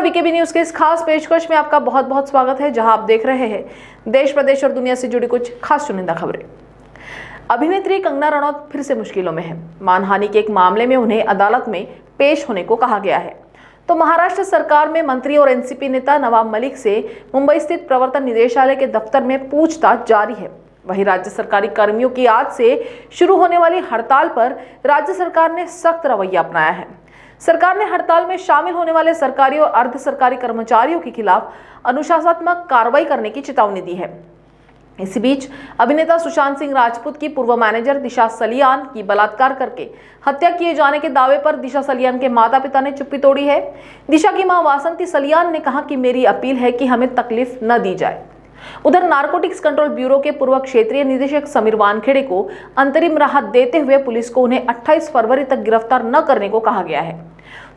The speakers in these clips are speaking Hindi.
नमस्कार वीकेबी न्यूज के इस खास पेशकश में आपका बहुत बहुत स्वागत है जहां आप देख रहे हैं देश प्रदेश और दुनिया से जुड़ी कुछ खास चुनिंदा खबरें अभिनेत्री कंगना रनौत फिर से मुश्किलों में है मानहानि के एक मामले में उन्हें अदालत में पेश होने को कहा गया है तो महाराष्ट्र सरकार में मंत्री और एनसीपी नेता नवाब मलिक से मुंबई स्थित प्रवर्तन निदेशालय के दफ्तर में पूछताछ जारी है वहीं राज्य सरकारी कर्मियों की आज से शुरू होने वाली हड़ताल पर राज्य सरकार ने सख्त रवैया अपनाया है सरकार ने हड़ताल में शामिल होने वाले सरकारी और अर्ध सरकारी कर्मचारियों के खिलाफ अनुशासनात्मक कार्रवाई करने की चेतावनी दी है इसी बीच अभिनेता सुशांत सिंह राजपूत की पूर्व मैनेजर दिशा सलियान की बलात्कार करके हत्या किए जाने के दावे पर दिशा सलियान के माता पिता ने चुप्पी तोड़ी है दिशा की मां वासंती सलियान ने कहा कि मेरी अपील है कि हमें तकलीफ न दी जाए उधर नारकोटिक्स कंट्रोल ब्यूरो के पूर्व क्षेत्रीय निदेशक समीर वानखेड़े को अंतरिम राहत देते हुए पुलिस को उन्हें 28 फरवरी तक गिरफ्तार न करने को कहा गया है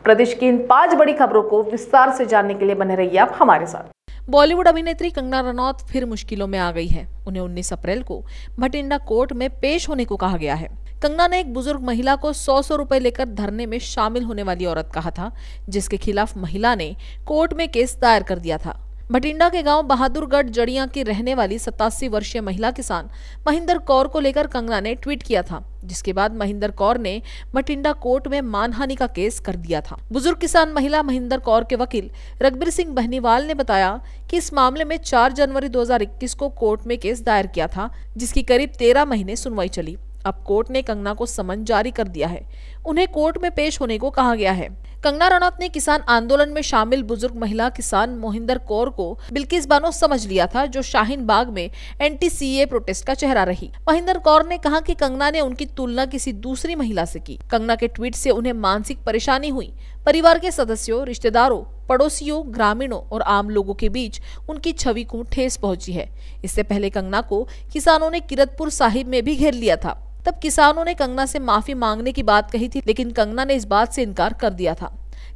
प्रदेश की इन पांच बड़ी खबरों को विस्तार से जानने के लिए बने रहिए आप हमारे साथ बॉलीवुड अभिनेत्री कंगना रनौत फिर मुश्किलों में आ गई है उन्हें 19 अप्रैल को भटिंडा कोर्ट में पेश होने को कहा गया है कंगना ने एक बुजुर्ग महिला को सौ सौ रुपए लेकर धरने में शामिल होने वाली औरत कहा था जिसके खिलाफ महिला ने कोर्ट में केस दायर कर दिया था भटिंडा के गांव बहादुरगढ़ जड़िया की रहने वाली सतासी वर्षीय महिला किसान महिंदर कौर को लेकर कंगना ने ट्वीट किया था जिसके बाद महिंदर कौर ने भटिंडा कोर्ट में मानहानि का केस कर दिया था बुजुर्ग किसान महिला महिंदर कौर के वकील रघबीर सिंह बहनीवाल ने बताया कि इस मामले में 4 जनवरी 2021 को कोर्ट में केस दायर किया था जिसकी करीब तेरह महीने सुनवाई चली अब कोर्ट ने कंगना को समन जारी कर दिया है उन्हें कोर्ट में पेश होने को कहा गया है कंगना रनौत ने किसान आंदोलन में शामिल बुजुर्ग महिला किसान मोहिंदर कौर को बिल्किस बानो समझ लिया था जो शाहीन बाग में एंटी प्रोटेस्ट का चेहरा रही मोहिंदर कौर ने कहा कि कंगना ने उनकी तुलना किसी दूसरी महिला से की कंगना के ट्वीट से उन्हें मानसिक परेशानी हुई परिवार के सदस्यों रिश्तेदारों पड़ोसियों ग्रामीणों और आम लोगों के बीच उनकी छवि को ठेस पहुंची है इससे पहले कंगना को किसानों ने किरतपुर साहिब में भी घेर लिया था तब किसानों ने कंगना से माफी मांगने की बात कही थी लेकिन कंगना ने इस बात से इनकार कर दिया था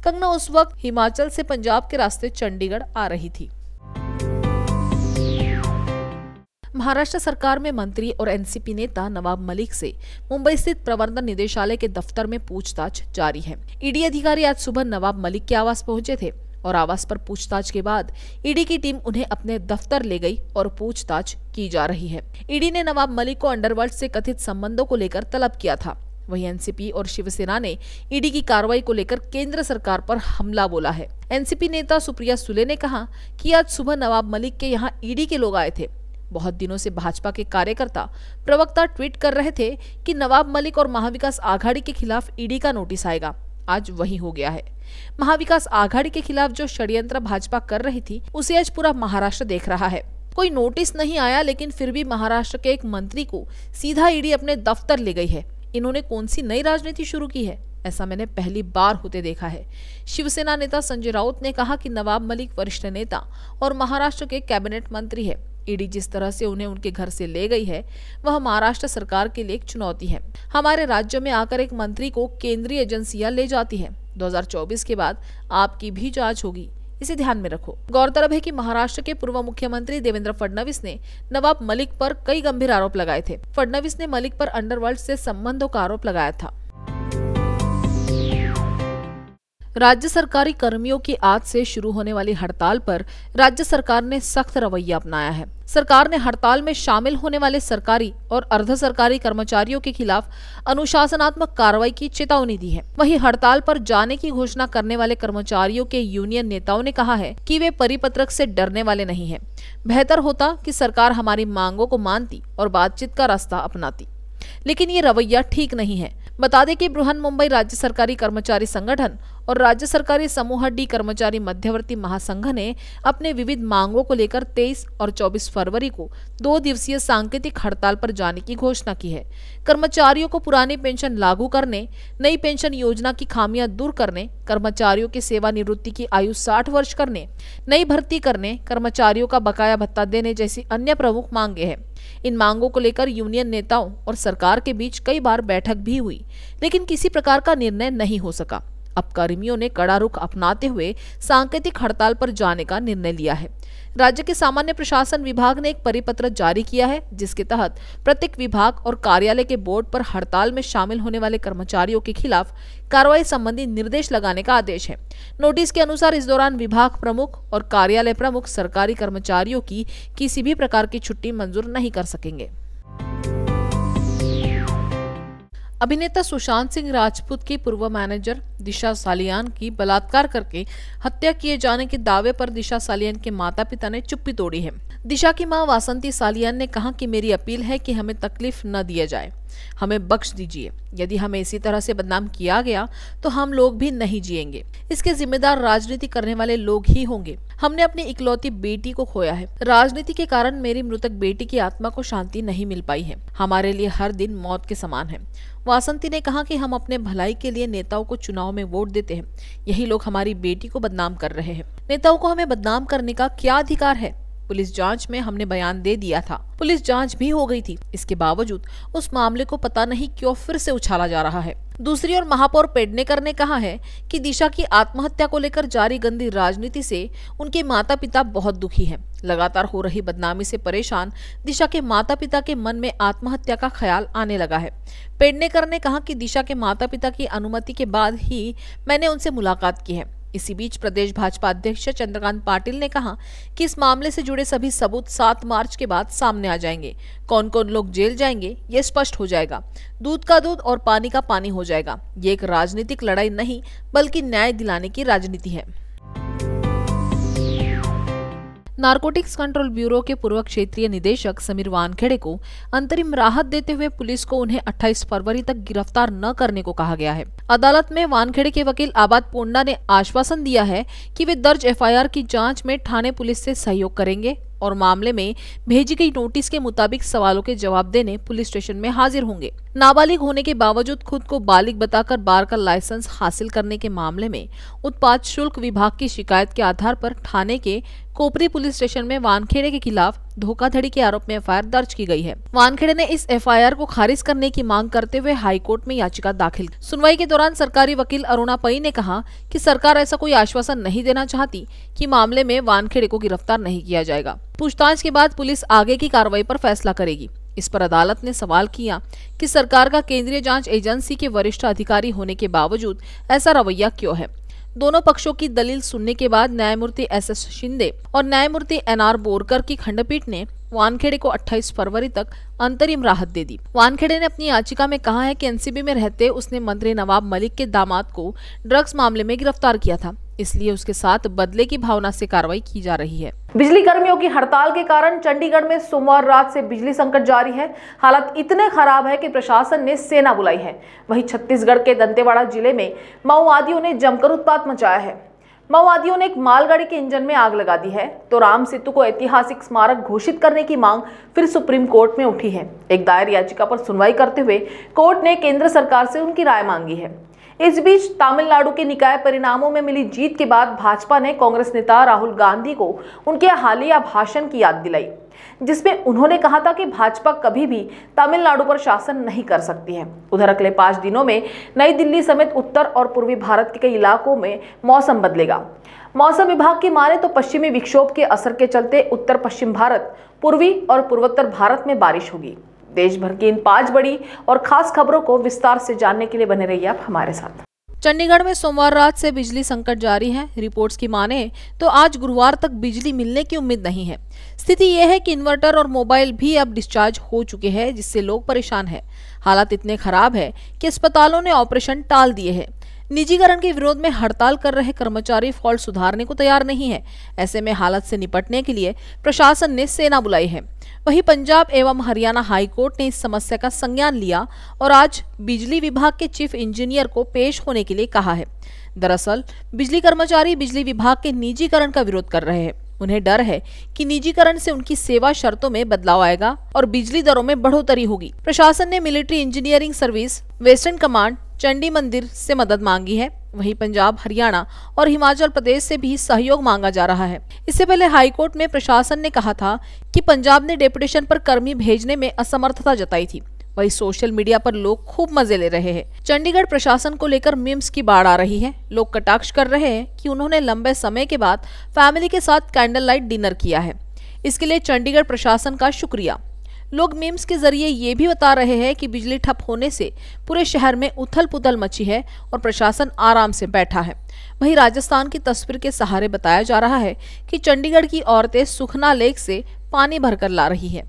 कंगना उस वक्त हिमाचल से पंजाब के रास्ते चंडीगढ़ आ रही थी महाराष्ट्र सरकार में मंत्री और एनसीपी नेता नवाब मलिक से मुंबई स्थित प्रवर्तन निदेशालय के दफ्तर में पूछताछ जारी है ईडी अधिकारी आज सुबह नवाब मलिक के आवास पहुंचे थे और आवास पर पूछताछ के बाद ईडी की टीम उन्हें अपने दफ्तर ले गई और पूछताछ की जा रही है ईडी ने नवाब मलिक को अंडरवर्ल्ड से कथित संबंधों को लेकर तलब किया था वहीं एनसीपी और शिवसेना ने ईडी की कार्रवाई को लेकर केंद्र सरकार पर हमला बोला है एनसीपी नेता सुप्रिया सुले ने कहा कि आज सुबह नवाब मलिक के यहाँ ईडी के लोग आए थे बहुत दिनों से भाजपा के कार्यकर्ता प्रवक्ता ट्वीट कर रहे थे कि नवाब मलिक और महाविकास आघाड़ी के खिलाफ ईडी का नोटिस आएगा आज वही हो गया है महाविकास आघाड़ी के खिलाफ जो षड्यंत्र भाजपा कर रही थी उसे आज पूरा महाराष्ट्र देख रहा है कोई नोटिस नहीं आया लेकिन फिर भी महाराष्ट्र के एक मंत्री को सीधा ईडी अपने दफ्तर ले गई है इन्होंने कौन सी नई राजनीति शुरू की है ऐसा मैंने पहली बार होते देखा है शिवसेना नेता संजय राउत ने कहा कि नवाब मलिक वरिष्ठ नेता और महाराष्ट्र के कैबिनेट मंत्री है ईडी जिस तरह से उन्हें उनके घर से ले गई है वह महाराष्ट्र सरकार के लिए एक चुनौती है हमारे राज्य में आकर एक मंत्री को केंद्रीय एजेंसियां ले जाती है 2024 के बाद आपकी भी जांच होगी इसे ध्यान में रखो गौरतलब है कि महाराष्ट्र के पूर्व मुख्यमंत्री देवेंद्र फडणवीस ने नवाब मलिक पर कई गंभीर आरोप लगाए थे फडणवीस ने मलिक पर अंडरवर्ल्ड से संबंधों का आरोप लगाया था राज्य सरकारी कर्मियों की आज से शुरू होने वाली हड़ताल पर राज्य सरकार ने सख्त रवैया अपनाया है सरकार ने हड़ताल में शामिल होने वाले सरकारी और अर्ध सरकारी कर्मचारियों के खिलाफ अनुशासनात्मक कार्रवाई की चेतावनी दी है वहीं हड़ताल पर जाने की घोषणा करने वाले कर्मचारियों के यूनियन नेताओं ने कहा है कि वे परिपत्रक से डरने वाले नहीं हैं। बेहतर होता कि सरकार हमारी मांगों को मानती और बातचीत का रास्ता अपनाती लेकिन ये रवैया ठीक नहीं है बता दें कि बृहन मुंबई राज्य सरकारी कर्मचारी संगठन और राज्य सरकारी समूह डी कर्मचारी मध्यवर्ती महासंघ ने अपने विविध मांगों को लेकर 23 और 24 फरवरी को दो दिवसीय सांकेतिक हड़ताल पर जाने की घोषणा की है कर्मचारियों को पुरानी पेंशन लागू करने नई पेंशन योजना की खामियां दूर करने कर्मचारियों की सेवानिवृत्ति की आयु 60 वर्ष करने नई भर्ती करने कर्मचारियों का बकाया भत्ता देने जैसी अन्य प्रमुख मांगे हैं इन मांगों को लेकर यूनियन नेताओं और सरकार के बीच कई बार बैठक भी हुई लेकिन किसी प्रकार का निर्णय नहीं हो सका कर्मियों ने कड़ा रुख अपनाते हुए सांकेतिक हड़ताल पर जाने का निर्णय लिया है राज्य के सामान्य प्रशासन विभाग ने एक परिपत्र जारी किया है जिसके तहत प्रत्येक विभाग और कार्यालय के बोर्ड पर हड़ताल में शामिल होने वाले कर्मचारियों के खिलाफ कार्रवाई संबंधी निर्देश लगाने का आदेश है नोटिस के अनुसार इस दौरान विभाग प्रमुख और कार्यालय प्रमुख सरकारी कर्मचारियों की किसी भी प्रकार की छुट्टी मंजूर नहीं कर सकेंगे अभिनेता सुशांत सिंह राजपूत की पूर्व मैनेजर दिशा सालियान की बलात्कार करके हत्या किए जाने के दावे पर दिशा सालियान के माता पिता ने चुप्पी तोड़ी है दिशा की मां वासंती सालियान ने कहा कि मेरी अपील है कि हमें तकलीफ न दिया जाए हमें बख्श दीजिए यदि हमें इसी तरह से बदनाम किया गया तो हम लोग भी नहीं जिएंगे इसके जिम्मेदार राजनीति करने वाले लोग ही होंगे हमने अपनी इकलौती बेटी को खोया है राजनीति के कारण मेरी मृतक बेटी की आत्मा को शांति नहीं मिल पाई है हमारे लिए हर दिन मौत के समान है वासंती ने कहा कि हम अपने भलाई के लिए नेताओं को चुनाव में वोट देते हैं यही लोग हमारी बेटी को बदनाम कर रहे हैं नेताओं को हमें बदनाम करने का क्या अधिकार है पुलिस जांच में हमने बयान दे दिया था पुलिस जांच भी हो गई थी इसके बावजूद उस मामले को पता नहीं क्यों फिर से उछाला जा रहा है दूसरी ओर महापौर पेडनेकर ने कहा है कि दिशा की आत्महत्या को लेकर जारी गंदी राजनीति से उनके माता पिता बहुत दुखी हैं। लगातार हो रही बदनामी से परेशान दिशा के माता पिता के मन में आत्महत्या का ख्याल आने लगा है पेडनेकर ने कहा कि दिशा के माता पिता की अनुमति के बाद ही मैंने उनसे मुलाकात की है इसी बीच प्रदेश भाजपा अध्यक्ष चंद्रकांत पाटिल ने कहा कि इस मामले से जुड़े सभी सबूत सात मार्च के बाद सामने आ जाएंगे कौन कौन लोग जेल जाएंगे ये स्पष्ट हो जाएगा दूध का दूध और पानी का पानी हो जाएगा ये एक राजनीतिक लड़ाई नहीं बल्कि न्याय दिलाने की राजनीति है नारकोटिक्स कंट्रोल ब्यूरो के पूर्व क्षेत्रीय निदेशक समीर वानखेड़े को अंतरिम राहत देते हुए पुलिस को उन्हें 28 फरवरी तक गिरफ्तार न करने को कहा गया है अदालत में वानखेड़े के वकील आबाद पोंडा ने आश्वासन दिया है कि वे दर्ज एफआईआर की जांच में थाने पुलिस से सहयोग करेंगे और मामले में भेजी गई नोटिस के मुताबिक सवालों के जवाब देने पुलिस स्टेशन में हाजिर होंगे नाबालिग होने के बावजूद खुद को बालिग बताकर बार का लाइसेंस हासिल करने के मामले में उत्पाद शुल्क विभाग की शिकायत के आधार पर थाने के कोपरी पुलिस स्टेशन में वानखेड़े के खिलाफ धोखाधड़ी के आरोप में एफआईआर दर्ज की गई है वानखेड़े ने इस एफआईआर को खारिज करने की मांग करते हुए हाईकोर्ट में याचिका दाखिल सुनवाई के दौरान सरकारी वकील अरुणा पई ने कहा की सरकार ऐसा कोई आश्वासन नहीं देना चाहती की मामले में वानखेड़े को गिरफ्तार नहीं किया जाएगा पूछताछ के बाद पुलिस आगे की कार्रवाई आरोप फैसला करेगी इस पर अदालत ने सवाल किया कि सरकार का केंद्रीय जांच एजेंसी के वरिष्ठ अधिकारी होने के बावजूद ऐसा रवैया क्यों है दोनों पक्षों की दलील सुनने के बाद न्यायमूर्ति एस एस शिंदे और न्यायमूर्ति एन आर बोरकर की खंडपीठ ने वानखेड़े को 28 फरवरी तक अंतरिम राहत दे दी वानखेड़े ने अपनी याचिका में कहा है कि एनसीबी में रहते उसने मंत्री नवाब मलिक के दामाद को ड्रग्स मामले में गिरफ्तार किया था इसलिए उसके साथ बदले की भावना से कार्रवाई की जा रही है बिजली कर्मियों की हड़ताल के कारण चंडीगढ़ में सोमवार रात से बिजली संकट जारी है हालत इतने खराब है कि प्रशासन ने सेना बुलाई है वहीं छत्तीसगढ़ के दंतेवाड़ा जिले में माओवादियों ने जमकर उत्पात मचाया है माओवादियों ने एक मालगाड़ी के इंजन में आग लगा दी है तो राम सेतु को ऐतिहासिक स्मारक घोषित करने की मांग फिर सुप्रीम कोर्ट में उठी है एक दायर याचिका पर सुनवाई करते हुए कोर्ट ने केंद्र सरकार से उनकी राय मांगी है इस बीच तमिलनाडु के निकाय परिणामों में मिली जीत के बाद भाजपा ने कांग्रेस नेता राहुल गांधी को उनके हालिया भाषण की याद दिलाई जिसमें उन्होंने कहा था कि भाजपा कभी भी तमिलनाडु पर शासन नहीं कर सकती है उधर अगले पाँच दिनों में नई दिल्ली समेत उत्तर और पूर्वी भारत के कई इलाकों में मौसम बदलेगा मौसम विभाग की माने तो पश्चिमी विक्षोभ के असर के चलते उत्तर पश्चिम भारत पूर्वी और पूर्वोत्तर भारत में बारिश होगी देश भर की इन पांच बड़ी और खास खबरों को विस्तार से जानने के लिए बने रहिए आप हमारे साथ चंडीगढ़ में सोमवार रात से बिजली संकट जारी है रिपोर्ट्स की माने तो आज गुरुवार तक बिजली मिलने की उम्मीद नहीं है स्थिति यह है कि इन्वर्टर और मोबाइल भी अब डिस्चार्ज हो चुके हैं जिससे लोग परेशान हैं हालात इतने खराब है कि अस्पतालों ने ऑपरेशन टाल दिए हैं निजीकरण के विरोध में हड़ताल कर रहे कर्मचारी फॉल्ट सुधारने को तैयार नहीं है ऐसे में हालत से निपटने के लिए प्रशासन ने सेना बुलाई है वहीं पंजाब एवं हरियाणा हाईकोर्ट ने इस समस्या का संज्ञान लिया और आज बिजली विभाग के चीफ इंजीनियर को पेश होने के लिए कहा है दरअसल बिजली कर्मचारी बिजली विभाग के निजीकरण का विरोध कर रहे हैं उन्हें डर है कि निजीकरण से उनकी सेवा शर्तों में बदलाव आएगा और बिजली दरों में बढ़ोतरी होगी प्रशासन ने military engineering service western command Chandi Mandir से मदद मांगी है वहीं पंजाब हरियाणा और हिमाचल प्रदेश से भी सहयोग मांगा जा रहा है इससे पहले हाईकोर्ट में प्रशासन ने कहा था कि पंजाब ने डेपुटेशन पर कर्मी भेजने में असमर्थता जताई थी वहीं सोशल मीडिया पर लोग खूब मजे ले रहे हैं चंडीगढ़ प्रशासन को लेकर मिम्स की बाढ़ आ रही है लोग कटाक्ष कर रहे हैं कि उन्होंने लंबे समय के बाद फैमिली के साथ कैंडल लाइट डिनर किया है इसके लिए चंडीगढ़ प्रशासन का शुक्रिया लोग मीम्स के जरिए ये भी बता रहे हैं कि बिजली ठप होने से पूरे शहर में उथल पुथल मची है और प्रशासन आराम से बैठा है वहीं राजस्थान की तस्वीर के सहारे बताया जा रहा है कि चंडीगढ़ की औरतें सुखना लेक से पानी भरकर ला रही है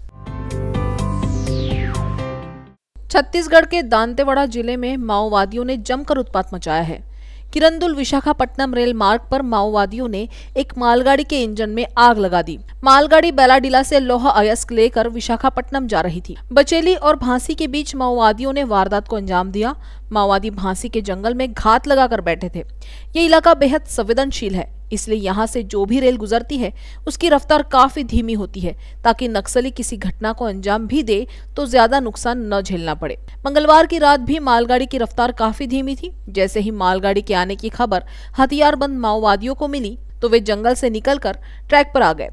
छत्तीसगढ़ के दांतेवाड़ा जिले में माओवादियों ने जमकर उत्पात मचाया है किरंदुल विशाखापट्टनम रेल मार्ग पर माओवादियों ने एक मालगाड़ी के इंजन में आग लगा दी मालगाड़ी बेलाडीला से लोह अयस्क लेकर विशाखापट्टनम जा रही थी बचेली और भांसी के बीच माओवादियों ने वारदात को अंजाम दिया माओवादी भांसी के जंगल में घात लगाकर बैठे थे ये इलाका बेहद संवेदनशील है इसलिए यहाँ से जो भी रेल गुजरती है उसकी रफ्तार काफ़ी धीमी होती है ताकि नक्सली किसी घटना को अंजाम भी दे तो ज़्यादा नुकसान न झेलना पड़े मंगलवार की रात भी मालगाड़ी की रफ्तार काफ़ी धीमी थी जैसे ही मालगाड़ी के आने की खबर हथियारबंद माओवादियों को मिली तो वे जंगल से निकलकर ट्रैक पर आ गए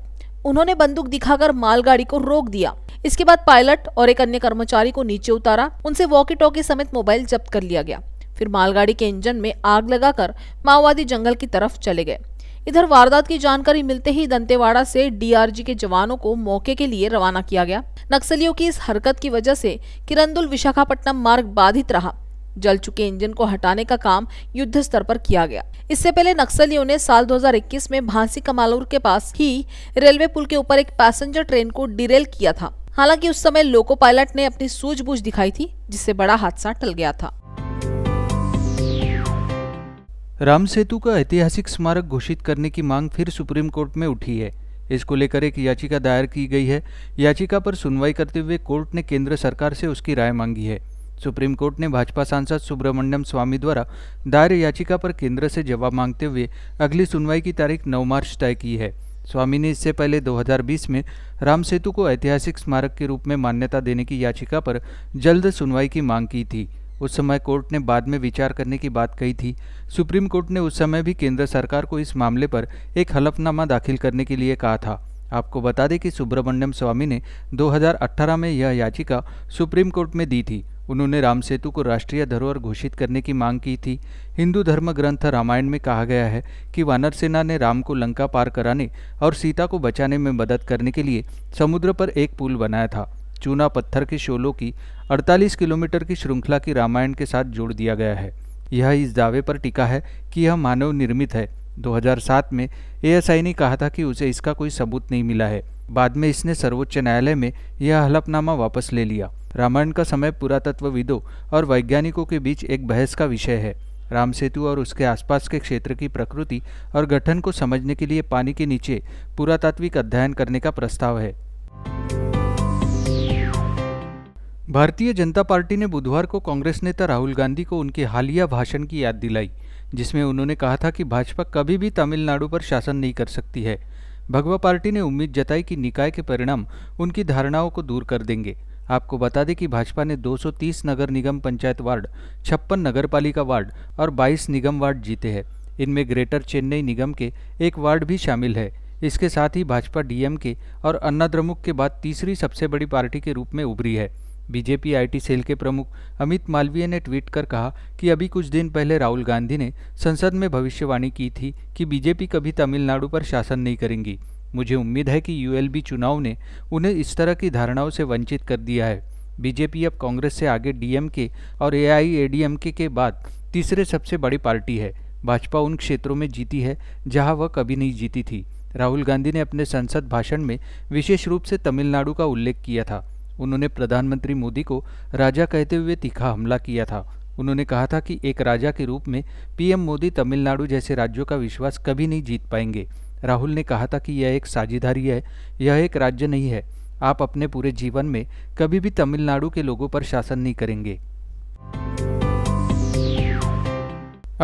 उन्होंने बंदूक दिखाकर मालगाड़ी को रोक दिया इसके बाद पायलट और एक अन्य कर्मचारी को नीचे उतारा उनसे वॉकी टॉकी समेत मोबाइल जब्त कर लिया गया फिर मालगाड़ी के इंजन में आग लगाकर माओवादी जंगल की तरफ चले गए इधर वारदात की जानकारी मिलते ही दंतेवाड़ा से डीआरजी के जवानों को मौके के लिए रवाना किया गया नक्सलियों की इस हरकत की वजह से किरंदुल विशाखापट्टनम मार्ग बाधित रहा जल चुके इंजन को हटाने का काम युद्ध स्तर पर किया गया इससे पहले नक्सलियों ने साल 2021 में भांसी कमालूर के पास ही रेलवे पुल के ऊपर एक पैसेंजर ट्रेन को डिरेल किया था हालांकि उस समय लोको पायलट ने अपनी सूझबूझ दिखाई थी जिससे बड़ा हादसा टल गया था राम सेतु का ऐतिहासिक स्मारक घोषित करने की मांग फिर सुप्रीम कोर्ट में उठी है इसको लेकर एक याचिका दायर की गई है याचिका पर सुनवाई करते हुए कोर्ट ने केंद्र सरकार से उसकी राय मांगी है सुप्रीम कोर्ट ने भाजपा सांसद सुब्रमण्यम स्वामी द्वारा दायर याचिका पर केंद्र से जवाब मांगते हुए अगली सुनवाई की तारीख 9 मार्च तय की है स्वामी ने इससे पहले 2020 में राम सेतु को ऐतिहासिक स्मारक के रूप में मान्यता देने की याचिका पर जल्द सुनवाई की मांग की थी उस समय कोर्ट ने बाद में विचार करने की बात कही थी सुप्रीम कोर्ट ने उस समय भी केंद्र सरकार को इस मामले पर एक हलफनामा दाखिल करने के लिए कहा था आपको बता दें कि सुब्रमण्यम स्वामी ने 2018 में यह याचिका सुप्रीम कोर्ट में दी थी उन्होंने राम सेतु को राष्ट्रीय धरोहर घोषित करने की मांग की थी हिंदू धर्म ग्रंथ रामायण में कहा गया है कि वानर सेना ने राम को लंका पार कराने और सीता को बचाने में मदद करने के लिए समुद्र पर एक पुल बनाया था चूना पत्थर के शोलों की 48 किलोमीटर की श्रृंखला की रामायण के साथ जोड़ दिया गया है यह इस दावे पर टिका है कि यह मानव निर्मित है 2007 में एएसआई ने कहा था कि उसे इसका कोई सबूत नहीं मिला है बाद में इसने सर्वोच्च न्यायालय में यह हलफनामा वापस ले लिया रामायण का समय पुरातत्वविदों और वैज्ञानिकों के बीच एक बहस का विषय है राम सेतु और उसके आसपास के क्षेत्र की प्रकृति और गठन को समझने के लिए पानी के नीचे पुरातात्विक अध्ययन करने का प्रस्ताव है भारतीय जनता पार्टी ने बुधवार को कांग्रेस नेता राहुल गांधी को उनके हालिया भाषण की याद दिलाई जिसमें उन्होंने कहा था कि भाजपा कभी भी तमिलनाडु पर शासन नहीं कर सकती है भगवा पार्टी ने उम्मीद जताई कि निकाय के परिणाम उनकी धारणाओं को दूर कर देंगे आपको बता दें कि भाजपा ने 230 नगर निगम पंचायत वार्ड छप्पन नगर वार्ड और बाईस निगम वार्ड जीते हैं इनमें ग्रेटर चेन्नई निगम के एक वार्ड भी शामिल है इसके साथ ही भाजपा के और अन्नाद्रमुख के बाद तीसरी सबसे बड़ी पार्टी के रूप में उभरी है बीजेपी आईटी सेल के प्रमुख अमित मालवीय ने ट्वीट कर कहा कि अभी कुछ दिन पहले राहुल गांधी ने संसद में भविष्यवाणी की थी कि बीजेपी कभी तमिलनाडु पर शासन नहीं करेंगी मुझे उम्मीद है कि यूएलबी चुनाव ने उन्हें इस तरह की धारणाओं से वंचित कर दिया है बीजेपी अब कांग्रेस से आगे डीएमके और एआईएडीएमके के बाद तीसरे सबसे बड़ी पार्टी है भाजपा उन क्षेत्रों में जीती है जहां वह कभी नहीं जीती थी राहुल गांधी ने अपने संसद भाषण में विशेष रूप से तमिलनाडु का उल्लेख किया था उन्होंने प्रधानमंत्री मोदी को राजा कहते हुए तीखा हमला किया था उन्होंने कहा था कि एक राजा के रूप में पीएम मोदी तमिलनाडु जैसे राज्यों का विश्वास कभी नहीं जीत पाएंगे राहुल ने कहा था कि यह एक साझेदारी है यह एक राज्य नहीं है आप अपने पूरे जीवन में कभी भी तमिलनाडु के लोगों पर शासन नहीं करेंगे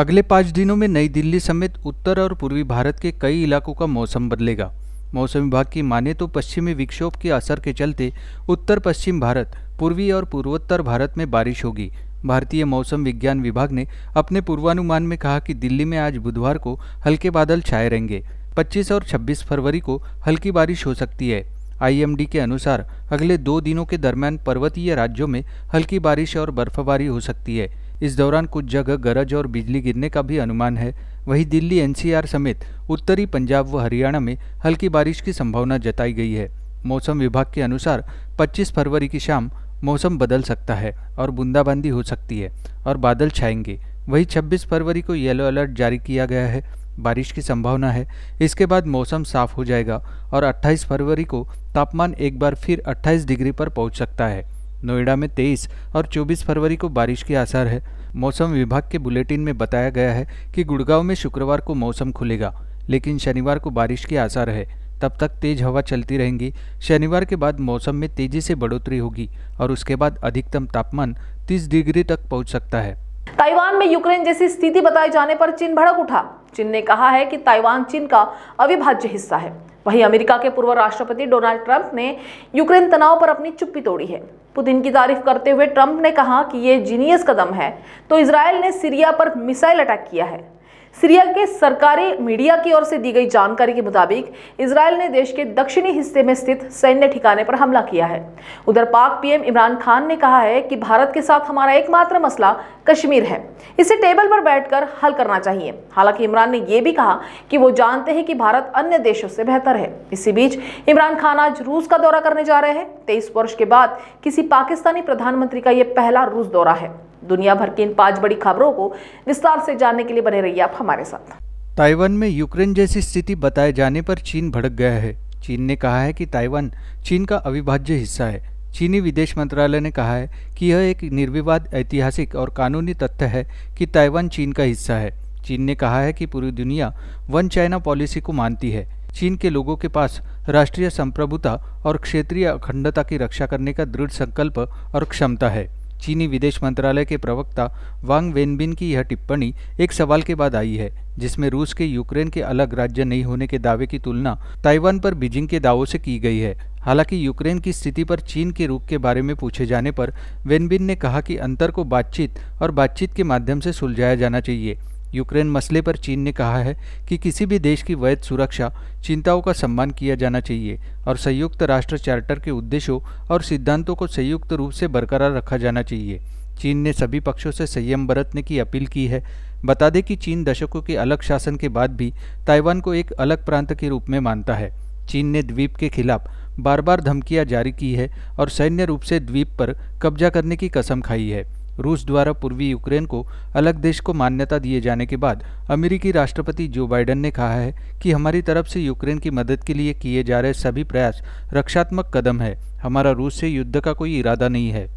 अगले पाँच दिनों में नई दिल्ली समेत उत्तर और पूर्वी भारत के कई इलाकों का मौसम बदलेगा मौसम विभाग की माने तो पश्चिमी विक्षोभ के असर के चलते उत्तर पश्चिम भारत पूर्वी और पूर्वोत्तर भारत में बारिश होगी भारतीय मौसम विज्ञान विभाग ने अपने पूर्वानुमान में कहा कि दिल्ली में आज बुधवार को हल्के बादल छाए रहेंगे 25 और 26 फरवरी को हल्की बारिश हो सकती है आईएमडी के अनुसार अगले दो दिनों के दरमियान पर्वतीय राज्यों में हल्की बारिश और बर्फबारी हो सकती है इस दौरान कुछ जगह गरज और बिजली गिरने का भी अनुमान है वहीं दिल्ली एनसीआर समेत उत्तरी पंजाब व हरियाणा में हल्की बारिश की संभावना जताई गई है मौसम विभाग के अनुसार 25 फरवरी की शाम मौसम बदल सकता है और बूंदाबांदी हो सकती है और बादल छाएंगे वहीं 26 फरवरी को येलो अलर्ट जारी किया गया है बारिश की संभावना है इसके बाद मौसम साफ हो जाएगा और 28 फरवरी को तापमान एक बार फिर 28 डिग्री पर पहुंच सकता है नोएडा में तेईस और चौबीस फरवरी को बारिश के आसार है मौसम विभाग के बुलेटिन में बताया गया है कि गुड़गांव में शुक्रवार को मौसम खुलेगा लेकिन शनिवार को बारिश के आसार है तब तक तेज हवा चलती रहेंगी शनिवार के बाद मौसम में तेजी से बढ़ोतरी होगी और उसके बाद अधिकतम तापमान 30 डिग्री तक पहुंच सकता है ताइवान में यूक्रेन जैसी स्थिति बताए जाने पर चीन भड़क उठा चीन ने कहा है कि ताइवान चीन का अविभाज्य हिस्सा है वहीं अमेरिका के पूर्व राष्ट्रपति डोनाल्ड ट्रंप ने यूक्रेन तनाव पर अपनी चुप्पी तोड़ी है पुतिन की तारीफ करते हुए ट्रंप ने कहा कि ये जीनियस कदम है तो इसराइल ने सीरिया पर मिसाइल अटैक किया है सीरिया के सरकारी मीडिया की ओर से दी गई जानकारी के मुताबिक इसराइल ने देश के दक्षिणी हिस्से में स्थित सैन्य ठिकाने पर हमला किया है उधर पाक पीएम इमरान खान ने कहा है कि भारत के साथ हमारा एकमात्र मसला कश्मीर है इसे टेबल पर बैठकर हल करना चाहिए हालांकि इमरान ने यह भी कहा कि वो जानते हैं कि भारत अन्य देशों से बेहतर है इसी बीच इमरान खान आज रूस का दौरा करने जा रहे हैं तेईस वर्ष के बाद किसी पाकिस्तानी प्रधानमंत्री का यह पहला रूस दौरा है दुनिया भर की इन पांच बड़ी खबरों को विस्तार से जानने के लिए बने रहिए आप हमारे साथ ताइवान में यूक्रेन जैसी स्थिति बताए जाने पर चीन भड़क गया है चीन ने कहा है कि ताइवान चीन का अविभाज्य हिस्सा है चीनी विदेश मंत्रालय ने कहा है कि यह एक निर्विवाद ऐतिहासिक और कानूनी तथ्य है कि ताइवान चीन का हिस्सा है चीन ने कहा है कि पूरी दुनिया वन चाइना पॉलिसी को मानती है चीन के लोगों के पास राष्ट्रीय संप्रभुता और क्षेत्रीय अखंडता की रक्षा करने का दृढ़ संकल्प और क्षमता है चीनी विदेश मंत्रालय के प्रवक्ता वांग वेनबिन की यह टिप्पणी एक सवाल के बाद आई है जिसमें रूस के यूक्रेन के अलग राज्य नहीं होने के दावे की तुलना ताइवान पर बीजिंग के दावों से की गई है हालांकि यूक्रेन की स्थिति पर चीन के रुख के बारे में पूछे जाने पर वेनबिन ने कहा कि अंतर को बातचीत और बातचीत के माध्यम से सुलझाया जाना चाहिए यूक्रेन मसले पर चीन ने कहा है कि किसी भी देश की वैध सुरक्षा चिंताओं का सम्मान किया जाना चाहिए और संयुक्त राष्ट्र चार्टर के उद्देश्यों और सिद्धांतों को संयुक्त रूप से बरकरार रखा जाना चाहिए चीन ने सभी पक्षों से संयम बरतने की अपील की है बता दें कि चीन दशकों के अलग शासन के बाद भी ताइवान को एक अलग प्रांत के रूप में मानता है चीन ने द्वीप के खिलाफ बार बार धमकियां जारी की है और सैन्य रूप से द्वीप पर कब्जा करने की कसम खाई है रूस द्वारा पूर्वी यूक्रेन को अलग देश को मान्यता दिए जाने के बाद अमेरिकी राष्ट्रपति जो बाइडेन ने कहा है कि हमारी तरफ से यूक्रेन की मदद के लिए किए जा रहे सभी प्रयास रक्षात्मक कदम है हमारा रूस से युद्ध का कोई इरादा नहीं है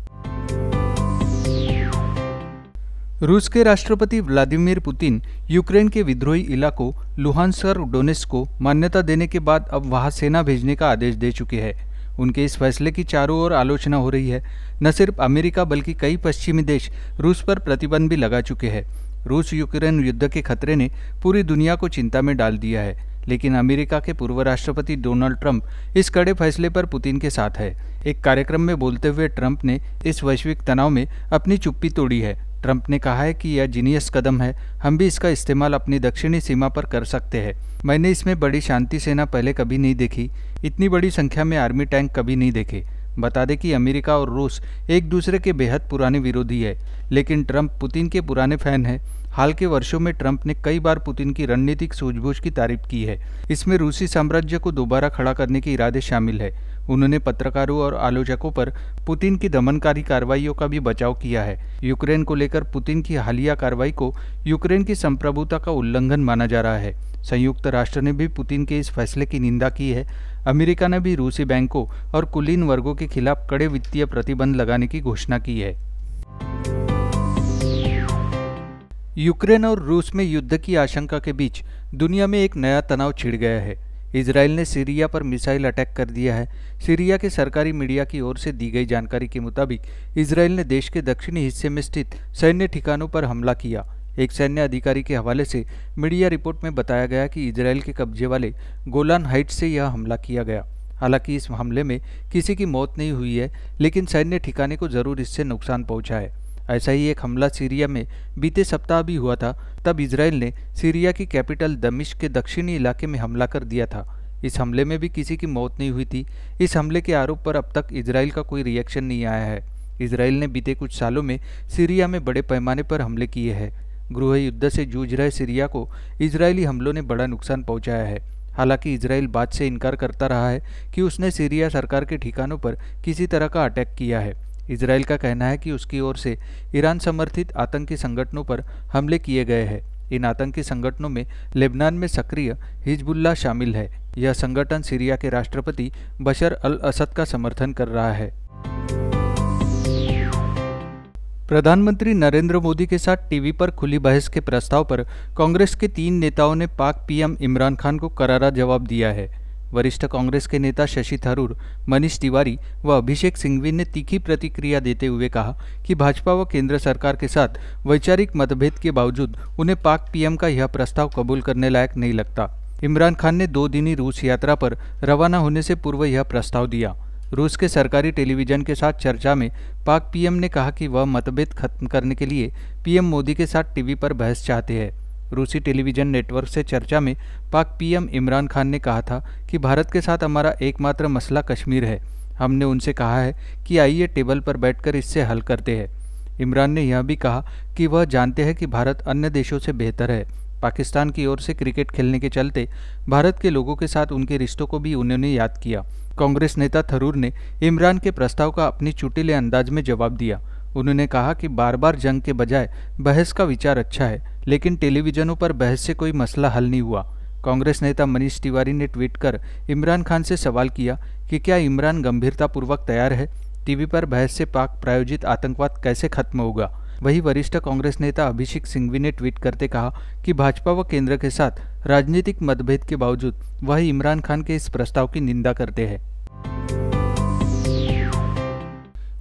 रूस के राष्ट्रपति व्लादिमीर पुतिन यूक्रेन के विद्रोही इलाकों लुहानसर डोनेस को मान्यता देने के बाद अब वहां सेना भेजने का आदेश दे चुके हैं उनके इस फैसले की चारों ओर आलोचना हो रही है न सिर्फ अमेरिका बल्कि कई पश्चिमी देश रूस पर प्रतिबंध भी लगा चुके हैं रूस यूक्रेन युद्ध के खतरे ने पूरी दुनिया को चिंता में डाल दिया है लेकिन अमेरिका के पूर्व राष्ट्रपति डोनाल्ड ट्रंप इस कड़े फैसले पर पुतिन के साथ है एक कार्यक्रम में बोलते हुए ट्रंप ने इस वैश्विक तनाव में अपनी चुप्पी तोड़ी है ट्रंप ने कहा है कि यह जीनियस कदम है हम भी इसका इस्तेमाल अपनी दक्षिणी सीमा पर कर सकते हैं मैंने इसमें बड़ी शांति सेना पहले कभी नहीं देखी इतनी बड़ी संख्या में आर्मी टैंक कभी नहीं देखे बता दें कि अमेरिका और रूस एक दूसरे के बेहद पुराने विरोधी है लेकिन ट्रंप पुतिन के पुराने फैन हैं हाल के वर्षों में ट्रंप ने कई बार पुतिन की रणनीतिक सूझबूझ की तारीफ की है इसमें रूसी साम्राज्य को दोबारा खड़ा करने के इरादे शामिल है उन्होंने पत्रकारों और आलोचकों पर पुतिन की दमनकारी कार्रवाइयों का भी बचाव किया है यूक्रेन को लेकर पुतिन की हालिया कार्रवाई को यूक्रेन की संप्रभुता का उल्लंघन माना जा रहा है संयुक्त राष्ट्र ने भी पुतिन के इस फैसले की निंदा की है अमेरिका ने भी रूसी बैंकों और कुलीन वर्गों के खिलाफ कड़े वित्तीय प्रतिबंध लगाने की घोषणा की है यूक्रेन और रूस में युद्ध की आशंका के बीच दुनिया में एक नया तनाव छिड़ गया है इसराइल ने सीरिया पर मिसाइल अटैक कर दिया है सीरिया के सरकारी मीडिया की ओर से दी गई जानकारी के मुताबिक इसराइल ने देश के दक्षिणी हिस्से में स्थित सैन्य ठिकानों पर हमला किया एक सैन्य अधिकारी के हवाले से मीडिया रिपोर्ट में बताया गया कि इसराइल के कब्जे वाले गोलान हाइट से यह हमला किया गया हालांकि इस हमले में किसी की मौत नहीं हुई है लेकिन सैन्य ठिकाने को जरूर इससे नुकसान पहुंचा है ऐसा ही एक हमला सीरिया में बीते सप्ताह भी हुआ था तब इसराइल ने सीरिया की कैपिटल दमिश के दक्षिणी इलाके में हमला कर दिया था इस हमले में भी किसी की मौत नहीं हुई थी इस हमले के आरोप पर अब तक इसराइल का कोई रिएक्शन नहीं आया है इसराइल ने बीते कुछ सालों में सीरिया में बड़े पैमाने पर हमले किए हैं गृह युद्ध से जूझ रहे सीरिया को इसराइली हमलों ने बड़ा नुकसान पहुंचाया है हालांकि इसराइल बात से इनकार करता रहा है कि उसने सीरिया सरकार के ठिकानों पर किसी तरह का अटैक किया है इसराइल का कहना है कि उसकी ओर से ईरान समर्थित आतंकी संगठनों पर हमले किए गए हैं इन आतंकी संगठनों में लेबनान में सक्रिय हिजबुल्ला शामिल है यह संगठन सीरिया के राष्ट्रपति बशर अल असद का समर्थन कर रहा है प्रधानमंत्री नरेंद्र मोदी के साथ टीवी पर खुली बहस के प्रस्ताव पर कांग्रेस के तीन नेताओं ने पाक पीएम इमरान खान को करारा जवाब दिया है वरिष्ठ कांग्रेस के नेता शशि थरूर मनीष तिवारी व अभिषेक सिंघवी ने तीखी प्रतिक्रिया देते हुए कहा कि भाजपा व केंद्र सरकार के साथ वैचारिक मतभेद के बावजूद उन्हें पाक पीएम का यह प्रस्ताव कबूल करने लायक नहीं लगता इमरान खान ने दो दिनी रूस यात्रा पर रवाना होने से पूर्व यह प्रस्ताव दिया रूस के सरकारी टेलीविजन के साथ चर्चा में पाक पीएम ने कहा कि वह मतभेद खत्म करने के लिए पीएम मोदी के साथ टीवी पर बहस चाहते हैं रूसी टेलीविजन नेटवर्क से चर्चा में पाक पीएम इमरान खान ने कहा था कि भारत के साथ हमारा एकमात्र मसला कश्मीर है हमने उनसे कहा है कि आइए टेबल पर बैठकर इससे हल करते हैं इमरान ने यह भी कहा कि वह जानते हैं कि भारत अन्य देशों से बेहतर है पाकिस्तान की ओर से क्रिकेट खेलने के चलते भारत के लोगों के साथ उनके रिश्तों को भी उन्होंने याद किया कांग्रेस नेता थरूर ने इमरान के प्रस्ताव का अपनी चुटिले अंदाज में जवाब दिया उन्होंने कहा कि बार बार जंग के बजाय बहस का विचार अच्छा है लेकिन टेलीविजनों पर बहस से कोई मसला हल नहीं हुआ कांग्रेस नेता मनीष तिवारी ने ट्वीट कर इमरान खान से सवाल किया कि क्या इमरान गंभीरतापूर्वक तैयार है टीवी पर बहस से पाक प्रायोजित आतंकवाद कैसे खत्म होगा वही वरिष्ठ कांग्रेस नेता अभिषेक सिंघवी ने ट्वीट करते कहा कि भाजपा व केंद्र के साथ राजनीतिक मतभेद के बावजूद वह इमरान खान के इस प्रस्ताव की निंदा करते हैं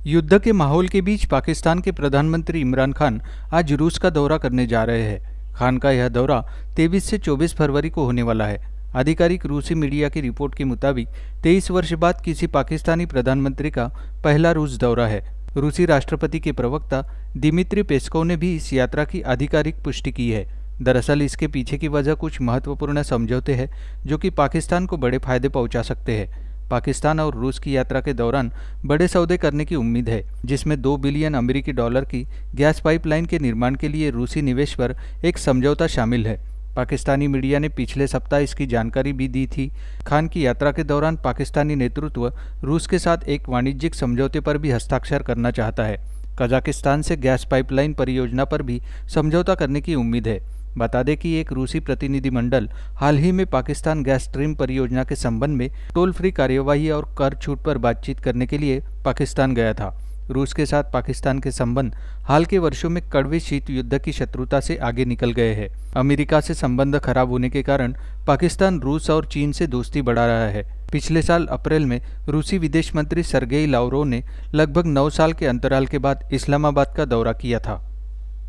युद्ध के माहौल के बीच पाकिस्तान के प्रधानमंत्री इमरान खान आज रूस का दौरा करने जा रहे हैं खान का यह दौरा 23 से 24 फरवरी को होने वाला है आधिकारिक रूसी मीडिया की रिपोर्ट के मुताबिक 23 वर्ष बाद किसी पाकिस्तानी प्रधानमंत्री का पहला रूस दौरा है रूसी राष्ट्रपति के प्रवक्ता दिमित्री पेस्को ने भी इस यात्रा की आधिकारिक पुष्टि की है दरअसल इसके पीछे की वजह कुछ महत्वपूर्ण समझौते हैं जो कि पाकिस्तान को बड़े फायदे पहुंचा सकते हैं पाकिस्तान और रूस की यात्रा के दौरान बड़े सौदे करने की उम्मीद है जिसमें दो बिलियन अमेरिकी डॉलर की गैस पाइपलाइन के निर्माण के लिए रूसी निवेश पर एक समझौता शामिल है पाकिस्तानी मीडिया ने पिछले सप्ताह इसकी जानकारी भी दी थी खान की यात्रा के दौरान पाकिस्तानी नेतृत्व रूस के साथ एक वाणिज्यिक समझौते पर भी हस्ताक्षर करना चाहता है कजाकिस्तान से गैस पाइपलाइन परियोजना पर भी समझौता करने की उम्मीद है बता दें कि एक रूसी प्रतिनिधिमंडल हाल ही में पाकिस्तान गैस स्ट्रीम परियोजना के संबंध में टोल फ्री कार्यवाही और कर छूट पर बातचीत करने के लिए पाकिस्तान गया था रूस के साथ पाकिस्तान के संबंध हाल के वर्षों में कड़वे शीत युद्ध की शत्रुता से आगे निकल गए हैं अमेरिका से संबंध खराब होने के कारण पाकिस्तान रूस और चीन से दोस्ती बढ़ा रहा है पिछले साल अप्रैल में रूसी विदेश मंत्री सरगेई लावरो ने लगभग नौ साल के अंतराल के बाद इस्लामाबाद का दौरा किया था